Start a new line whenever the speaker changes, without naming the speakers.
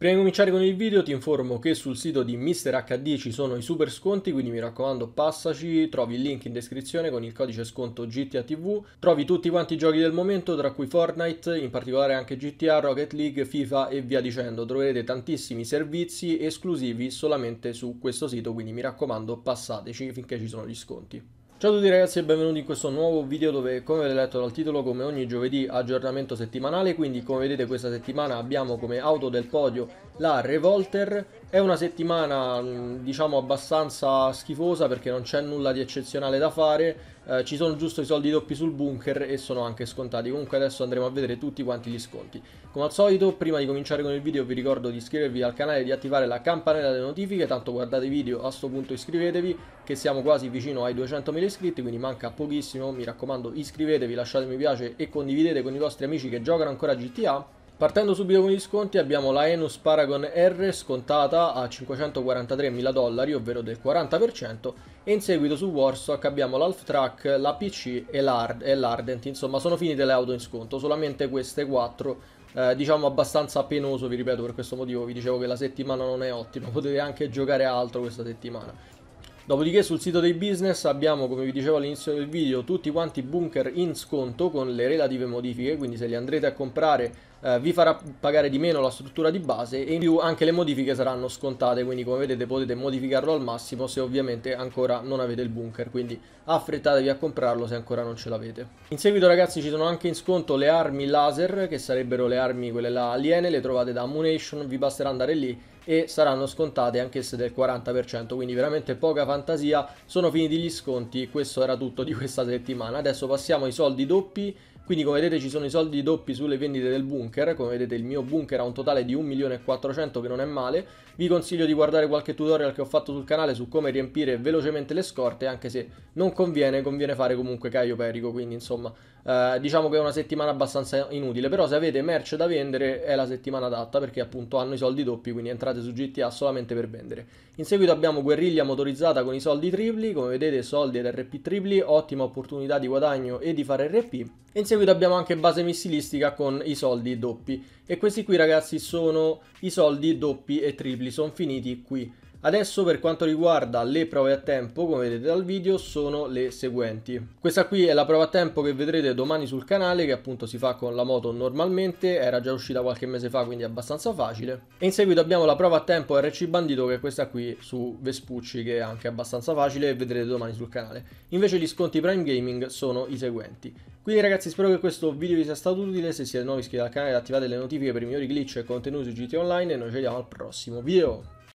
Prima di cominciare con il video ti informo che sul sito di MrHD ci sono i super sconti, quindi mi raccomando passaci, trovi il link in descrizione con il codice sconto GTA TV, trovi tutti quanti i giochi del momento tra cui Fortnite, in particolare anche GTA, Rocket League, FIFA e via dicendo, troverete tantissimi servizi esclusivi solamente su questo sito, quindi mi raccomando passateci finché ci sono gli sconti. Ciao a tutti ragazzi e benvenuti in questo nuovo video dove come avete letto dal titolo come ogni giovedì aggiornamento settimanale quindi come vedete questa settimana abbiamo come auto del podio la Revolter è una settimana mm, diciamo abbastanza schifosa perché non c'è nulla di eccezionale da fare, eh, ci sono giusto i soldi doppi sul bunker e sono anche scontati, comunque adesso andremo a vedere tutti quanti gli sconti. Come al solito prima di cominciare con il video vi ricordo di iscrivervi al canale e di attivare la campanella delle notifiche, tanto guardate i video, a sto punto iscrivetevi che siamo quasi vicino ai 200.000 iscritti quindi manca pochissimo, mi raccomando iscrivetevi, lasciate mi piace e condividete con i vostri amici che giocano ancora a GTA Partendo subito con gli sconti abbiamo la Enus Paragon R scontata a 543.000 dollari, ovvero del 40%, e in seguito su Warsock abbiamo l'Half Track, la PC e, l'Ardent, insomma sono finite le auto in sconto, solamente queste 4, eh, diciamo abbastanza penoso, vi ripeto, per questo motivo vi dicevo che la settimana non è ottima, potete anche giocare a altro questa settimana. Dopodiché sul sito dei business abbiamo, come vi dicevo all'inizio del video, tutti quanti bunker in sconto con le relative modifiche, quindi se li andrete a comprare eh, vi farà pagare di meno la struttura di base e in più anche le modifiche saranno scontate, quindi come vedete potete modificarlo al massimo se ovviamente ancora non avete il bunker, quindi affrettatevi a comprarlo se ancora non ce l'avete. In seguito ragazzi ci sono anche in sconto le armi laser, che sarebbero le armi quelle là aliene, le trovate da Ammunition, vi basterà andare lì e saranno scontate anch'esse del 40%, quindi veramente poca fantasia, sono finiti gli sconti, questo era tutto di questa settimana, adesso passiamo ai soldi doppi, quindi come vedete ci sono i soldi doppi sulle vendite del bunker, come vedete il mio bunker ha un totale di 1.400.000 che non è male, vi consiglio di guardare qualche tutorial che ho fatto sul canale su come riempire velocemente le scorte, anche se non conviene, conviene fare comunque Caio Perico, quindi insomma eh, diciamo che è una settimana abbastanza inutile, però se avete merce da vendere è la settimana adatta perché appunto hanno i soldi doppi, quindi entrate su GTA solamente per vendere. In seguito abbiamo guerriglia motorizzata con i soldi tripli, come vedete soldi ed RP tripli, ottima opportunità di guadagno e di fare RP, e in seguito seguito abbiamo anche base missilistica con i soldi doppi. E questi qui ragazzi sono i soldi doppi e tripli, sono finiti qui. Adesso per quanto riguarda le prove a tempo, come vedete dal video, sono le seguenti. Questa qui è la prova a tempo che vedrete domani sul canale, che appunto si fa con la moto normalmente, era già uscita qualche mese fa, quindi è abbastanza facile. E in seguito abbiamo la prova a tempo RC Bandito, che è questa qui su Vespucci, che è anche abbastanza facile e vedrete domani sul canale. Invece gli sconti Prime Gaming sono i seguenti. Quindi ragazzi spero che questo video vi sia stato utile, se siete nuovi iscrivetevi al canale e attivate le notifiche per i migliori glitch e contenuti su GT Online e noi ci vediamo al prossimo video.